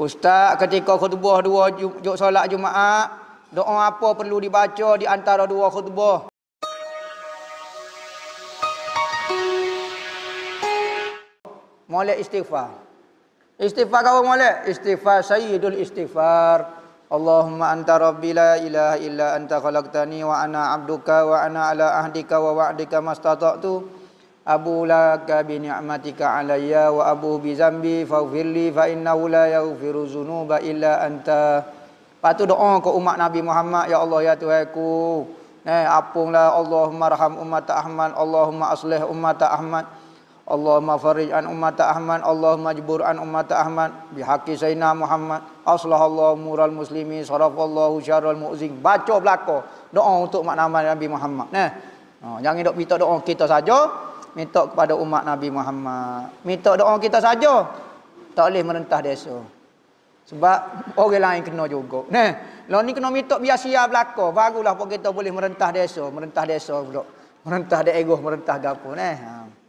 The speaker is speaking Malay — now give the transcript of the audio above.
Ustaz ketika khutbah dua juk solat Jumaat, doa apa perlu dibaca di antara dua khutbah? Mulai istighfar. Istighfar kau mulai. Istighfar sayyidul istighfar. Allahumma anta rabbi ilaha illa anta khalaqtani wa ana abduka wa ana ala ahdika wa wa'dika mastata'tu. tu. Abu laka bi ni'matika alayya wa abu bi zambi faghfirli fa innahu la yaghfiru dhunuba illa anta. Patu doa ke umat Nabi Muhammad ya Allah ya Tuhanku. Eh apunglah Allahumma rahham ummat Ahmad, Allahumma aslih ummat Ahmad. Allahumma farij an ummat Ahmad, Allahumma jbur an ummat Ahmad bi haqqi sayyidina Muhammad. Aslah Allah mural muslimi, sarafallahu syarrul mu'zin. Baca belaka doa untuk umat Nabi Muhammad. Nah. Eh. Oh, jangan dok minta doa kita saja minta kepada umat Nabi Muhammad. Minta doa kita saja. Tak boleh merentah desa. Sebab orang lain kena juga. Nah, lawan ni kena minta biasa belaka, barulah kita boleh merentah desa, merentah desa pula. Merentah daerah, merentah gapo. Nah, ha.